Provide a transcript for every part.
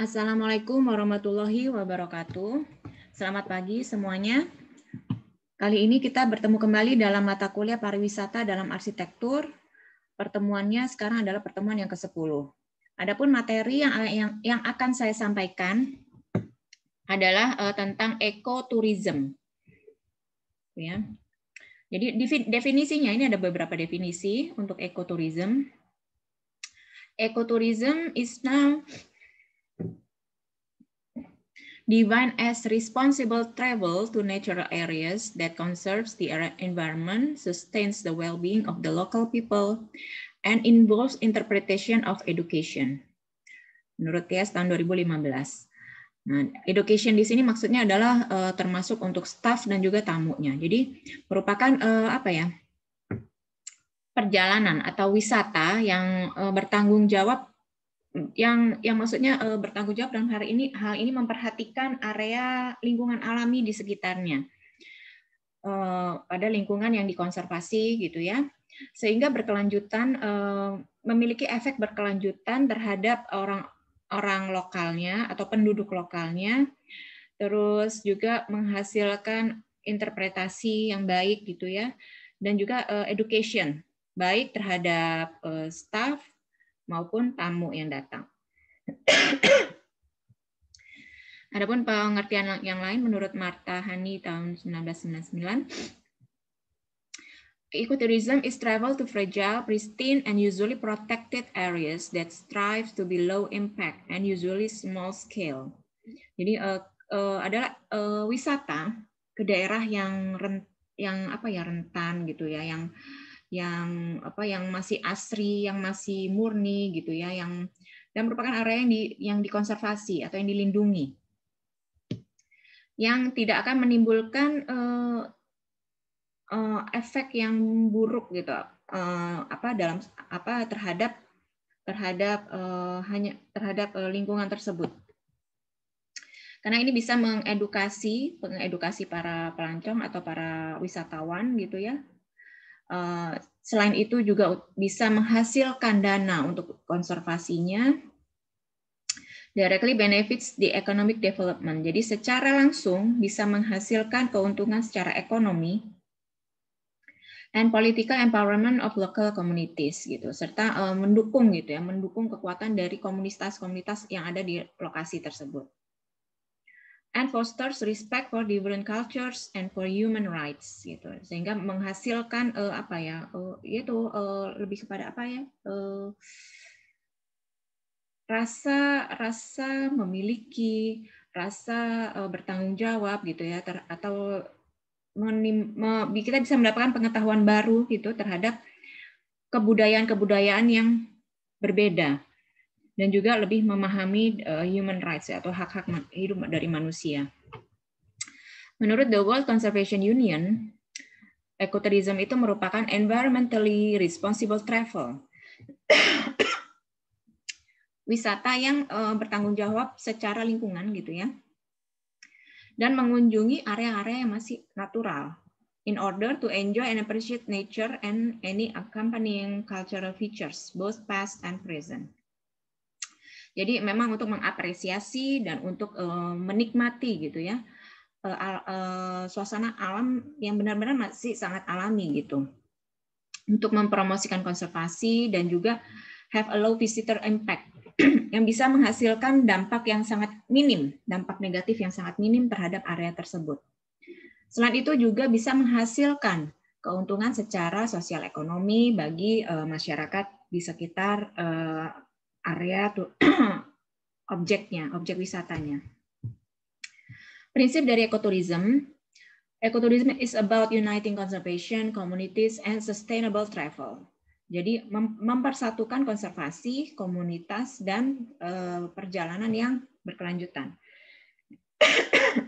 Assalamualaikum warahmatullahi wabarakatuh. Selamat pagi semuanya. Kali ini kita bertemu kembali dalam mata kuliah pariwisata dalam arsitektur. Pertemuannya sekarang adalah pertemuan yang ke-10. Adapun materi yang, yang yang akan saya sampaikan adalah uh, tentang ekoturism. Ya. Jadi definisinya ini ada beberapa definisi untuk ekoturism. Ekoturism is now defined as responsible travel to natural areas that conserves the er-, environment, sustains the well-being of the local people, and involves interpretation of education. Menurut Tias tahun 2015. Nah, education di sini maksudnya adalah uh, termasuk untuk staff dan juga tamunya. Jadi merupakan uh, apa ya? perjalanan atau wisata yang uh, bertanggung jawab Mm, yang yang maksudnya uh, bertanggung jawab dalam hari ini hal ini memperhatikan area lingkungan alami di sekitarnya uh, eh, pada lingkungan yang dikonservasi gitu ya sehingga berkelanjutan uh, memiliki efek berkelanjutan terhadap orang orang lokalnya atau penduduk lokalnya terus juga menghasilkan interpretasi yang baik gitu ya dan juga education baik terhadap staff maupun tamu yang datang. Adapun pengertian yang lain menurut Martha Hani tahun 1999, Ecotourism is travel to fragile, pristine, and usually protected areas that strive to be low impact and usually small scale. Jadi uh, uh, adalah uh, wisata ke daerah yang rent, yang apa ya rentan gitu ya, yang uh, yang apa yang masih asri, yang masih murni gitu ya, yang dan merupakan area yang di, yang dikonservasi atau yang dilindungi. Yang tidak akan menimbulkan uh, uh, efek yang buruk gitu uh, apa dalam apa terhadap terhadap uh, hanya terhadap uh, lingkungan tersebut karena ini bisa mengedukasi mengedukasi para pelancong atau para wisatawan gitu ya Eh, selain itu juga bisa menghasilkan dana untuk konservasinya. Directly benefits the economic development. Jadi secara langsung bisa menghasilkan keuntungan secara ekonomi and political empowerment of local communities gitu serta uh, mendukung gitu ya mendukung kekuatan dari komunitas-komunitas yang ada di lokasi tersebut and fosters respect for different cultures and for human rights gitu sehingga menghasilkan uh, apa ya uh, itu uh, lebih kepada apa ya uh, rasa rasa memiliki rasa uh, bertanggung jawab gitu ya ter, atau menim, me, kita bisa mendapatkan pengetahuan baru gitu terhadap kebudayaan-kebudayaan yang berbeda dan juga lebih memahami eh, human rights ya, atau hak-hak hidup dari manusia. Menurut The World Conservation Union, ecotourism itu merupakan environmentally responsible travel. Wisata yang uh, bertanggung jawab secara lingkungan gitu ya. Dan mengunjungi area-area yang masih natural in order to enjoy and appreciate nature and any accompanying cultural features, both past and present. Jadi memang untuk mengapresiasi dan untuk eh, menikmati gitu ya eh, eh, suasana alam yang benar-benar masih sangat alami gitu. Untuk mempromosikan konservasi dan juga have a low visitor impact yang bisa menghasilkan dampak yang sangat minim, dampak negatif yang sangat minim terhadap area tersebut. Selain itu juga bisa menghasilkan keuntungan secara sosial ekonomi bagi masyarakat di sekitar area tuh objeknya, objek wisatanya. Prinsip dari ekoturism, ekoturism is about uniting conservation, communities, and sustainable travel. Jadi mempersatukan konservasi, komunitas, dan uh, perjalanan yang berkelanjutan.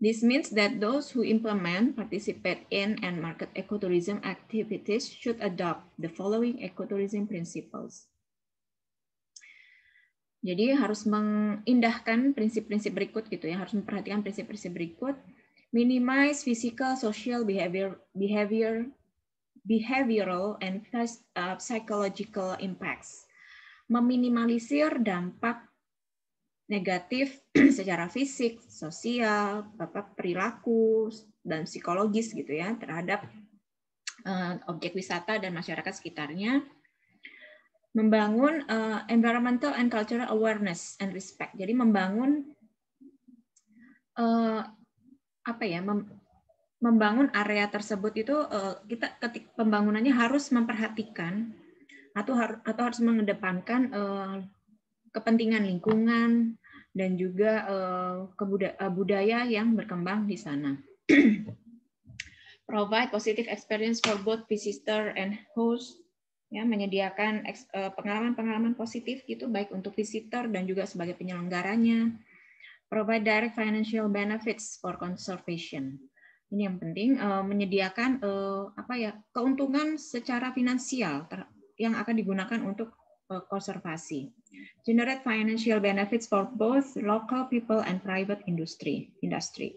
This means that those who implement, participate in, and market ecotourism activities should adopt the following ecotourism principles. Jadi harus mengindahkan prinsip-prinsip berikut gitu ya, harus memperhatikan prinsip-prinsip berikut. Minimize physical, social, behavior, behavior, behavioral, and uh, psychological impacts. Meminimalisir dampak negatif secara fisik, sosial, apa perilaku dan psikologis gitu ya terhadap eh, objek wisata dan masyarakat sekitarnya. Membangun eh, environmental and cultural awareness and respect. Jadi membangun eh, apa ya? membangun area tersebut itu kita ketik pembangunannya harus memperhatikan atau harus atau harus mengedepankan kepentingan lingkungan, dan juga eh, eh, budaya yang berkembang di sana. Provide positive experience for both visitor and host, ya menyediakan eh, pengalaman-pengalaman positif gitu baik untuk visitor dan juga sebagai penyelenggaranya. Provide direct financial benefits for conservation. Ini yang penting menyediakan apa ya keuntungan secara finansial yang akan digunakan untuk konservasi generate financial benefits for both local people and private industry. industry.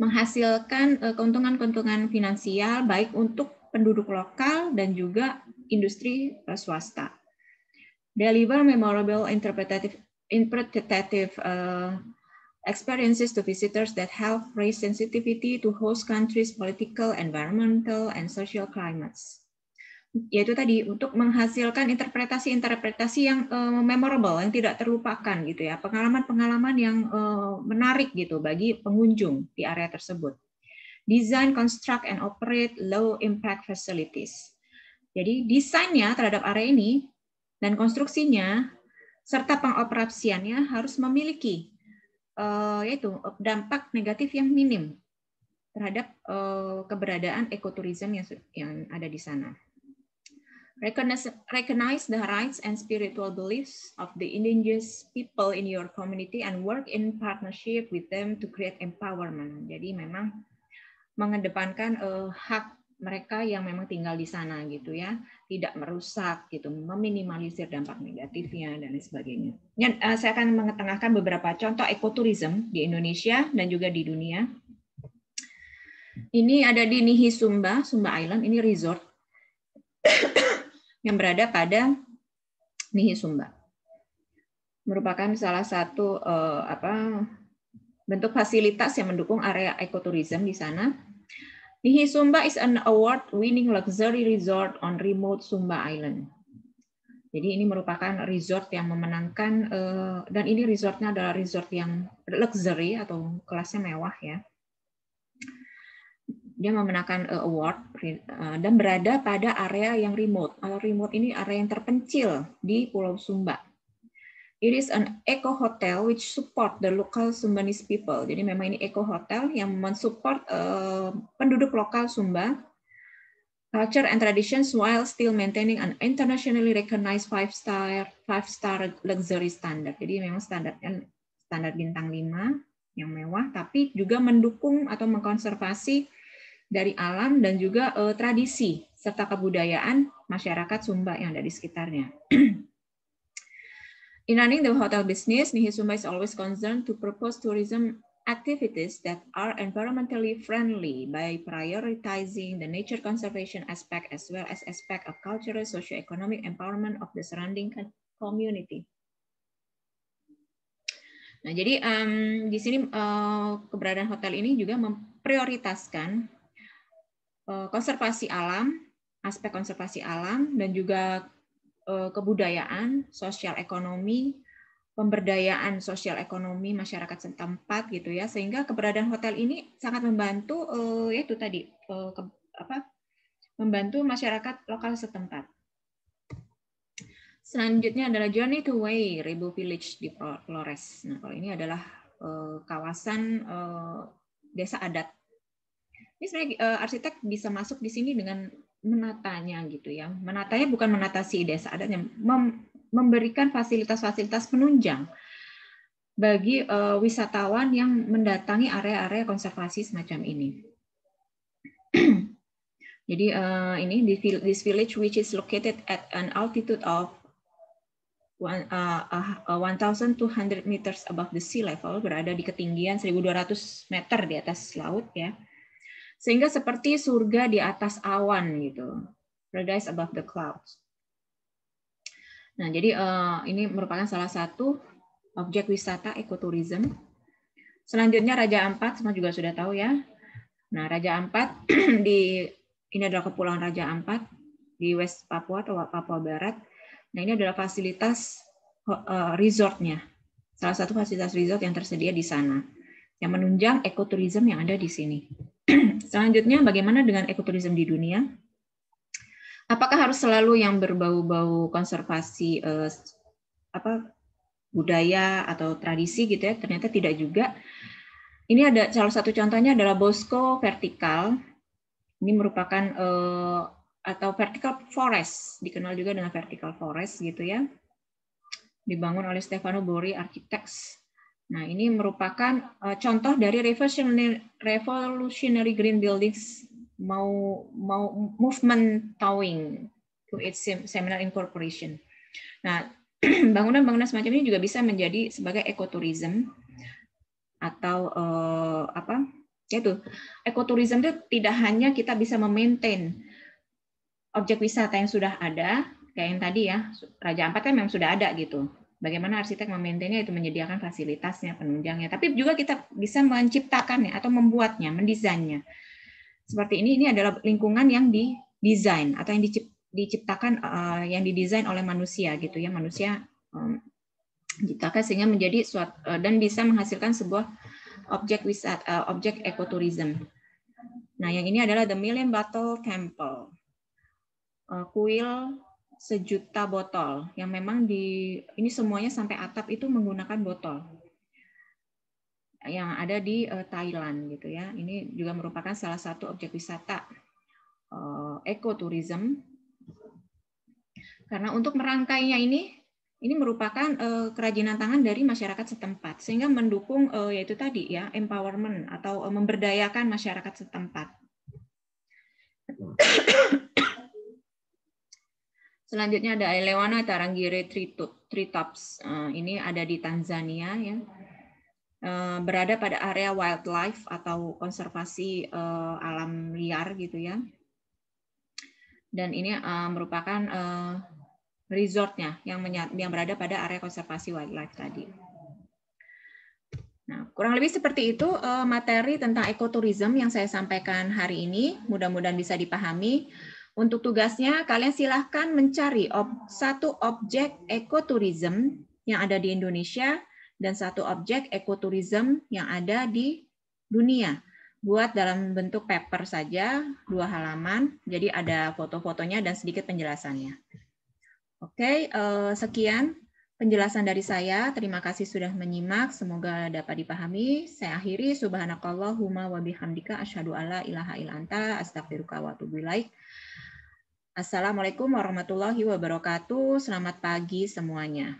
Menghasilkan eh, keuntungan-keuntungan finansial baik untuk penduduk lokal dan juga industri eh, swasta. Deliver memorable interpretative, interpretative uh, experiences to visitors that help raise sensitivity to host countries' political, environmental, and social climates yaitu tadi untuk menghasilkan interpretasi-interpretasi yang uh, memorable, yang tidak terlupakan gitu ya, pengalaman-pengalaman yang uh, menarik gitu bagi pengunjung di area tersebut. Design, construct, and operate low impact facilities. Jadi desainnya terhadap area ini dan konstruksinya serta pengoperasiannya harus memiliki uh, yaitu dampak negatif yang minim terhadap uh, keberadaan ekoturism yang, yang ada di sana. Recognize, recognize the rights and spiritual beliefs of the indigenous people in your community and work in partnership with them to create empowerment. Jadi memang mengedepankan uh, hak mereka yang memang tinggal di sana gitu ya, tidak merusak gitu, meminimalisir dampak negatifnya dan sebagainya. Dan, uh, eh, saya akan mengetengahkan beberapa contoh ekoturism di Indonesia dan juga di dunia. Ini ada di Nihi Sumba, Sumba Island, ini resort yang berada pada nihi sumba. Merupakan salah satu uh, apa bentuk fasilitas yang mendukung area ekoturism di sana. Nihi Sumba is an award-winning luxury resort on remote Sumba Island. Jadi ini merupakan resort yang memenangkan eh, dan ini resortnya adalah resort yang luxury atau kelasnya mewah ya dia memenangkan eh, award eh, dan berada pada area yang remote. Kalau remote ini area yang terpencil di Pulau Sumba. It is an eco hotel which support the local Sumbanese people. Jadi memang ini eco hotel yang mensupport uh, penduduk lokal Sumba culture and traditions while still maintaining an internationally recognized five star five star luxury standard. Jadi memang standar kan, standar bintang 5 yang mewah tapi juga mendukung atau mengkonservasi dari alam dan juga uh, tradisi serta kebudayaan masyarakat Sumba yang ada di sekitarnya. In running the hotel business, Nihi Sumba is always concerned to propose tourism activities that are environmentally friendly by prioritizing the nature conservation aspect as well as aspect of cultural socio-economic empowerment of the surrounding community. Nah, jadi um, di sini uh, keberadaan hotel ini juga memprioritaskan Eh, konservasi alam, aspek konservasi alam, dan juga eh, kebudayaan, sosial ekonomi, pemberdayaan sosial ekonomi masyarakat setempat gitu ya, sehingga keberadaan hotel ini sangat membantu eh, ya itu tadi ke, apa membantu masyarakat lokal setempat. Selanjutnya adalah Journey to Way Rebo Village di Flores. Nah, kalau ini adalah kawasan desa adat ini sebenarnya uh, arsitek bisa masuk di sini dengan menatanya gitu ya. Menatanya bukan menatasi desa adanya, mem memberikan fasilitas-fasilitas penunjang bagi uh, wisatawan yang mendatangi area-area konservasi semacam ini. Jadi uh, ini this village which is located at an altitude of one, uh, uh, 1.200 meters above the sea level berada di ketinggian 1.200 meter di atas laut ya sehingga seperti surga di atas awan gitu. Paradise above the clouds. Nah, jadi uh, ini merupakan salah satu objek wisata ekoturism. Selanjutnya Raja Ampat, semua juga sudah tahu ya. Nah, Raja Ampat di ini adalah kepulauan Raja Ampat di West Papua atau Papua Barat. Nah, ini adalah fasilitas uh, resortnya. Salah satu fasilitas resort yang tersedia di sana yang menunjang ekoturism yang ada di sini. Selanjutnya, bagaimana dengan ekoturism di dunia? Apakah harus selalu yang berbau-bau konservasi eh, apa budaya atau tradisi gitu ya? Ternyata tidak juga. Ini ada salah satu contohnya adalah Bosco vertikal. Ini merupakan eh, atau vertical forest, dikenal juga dengan vertical forest gitu ya. Dibangun oleh Stefano Bori Architects Nah, ini merupakan eh, contoh dari revolutionary, revolutionary green buildings mau mau movement towing to its seminar incorporation. Nah, bangunan-bangunan semacam ini juga bisa menjadi sebagai ekoturism atau uh, apa? Yaitu ekoturism itu tidak hanya kita bisa memaintain objek wisata yang sudah ada, kayak yang tadi ya, Raja Ampat kan memang sudah ada gitu bagaimana arsitek memaintainnya itu menyediakan fasilitasnya, penunjangnya. Tapi juga kita bisa menciptakannya atau membuatnya, mendesainnya. Seperti ini, ini adalah lingkungan yang didesain atau yang diciptakan, eh, yang didesain oleh manusia gitu ya, manusia um, diciptakan sehingga menjadi suatu eh, dan bisa menghasilkan sebuah objek wisata, eh, objek ekoturism. Nah, yang ini adalah the Million battle Temple, uh, kuil sejuta botol yang memang di ini semuanya sampai atap itu menggunakan botol yang ada di eh, Thailand gitu ya. Ini juga merupakan salah satu objek wisata eh, ekoturism. Karena untuk merangkainya ini ini merupakan eh, kerajinan tangan dari masyarakat setempat sehingga mendukung yaitu tadi ya empowerment atau memberdayakan masyarakat setempat. Selanjutnya ada Elewana Tarangire Tritops. Eh, ini ada di Tanzania ya. Eh, berada pada area wildlife atau konservasi eh, alam liar gitu ya. Dan ini merupakan resortnya yang yang berada pada area konservasi wildlife tadi. Nah, kurang lebih seperti itu materi tentang ekoturism yang saya sampaikan hari ini. Mudah-mudahan bisa dipahami. Untuk tugasnya, kalian silahkan mencari ob, satu objek ekoturism yang ada di Indonesia dan satu objek ekoturism yang ada di dunia. Buat dalam bentuk paper saja, dua halaman, jadi ada foto-fotonya dan sedikit penjelasannya. Oke, eh, sekian penjelasan dari saya. Terima kasih sudah menyimak, semoga dapat dipahami. Saya akhiri, subhanakallahumma wabihamdika asyhadu alla ilaha ilanta anta astaghfiruka wa atubu ilaika. Assalamualaikum warahmatullahi wabarakatuh. Selamat pagi semuanya.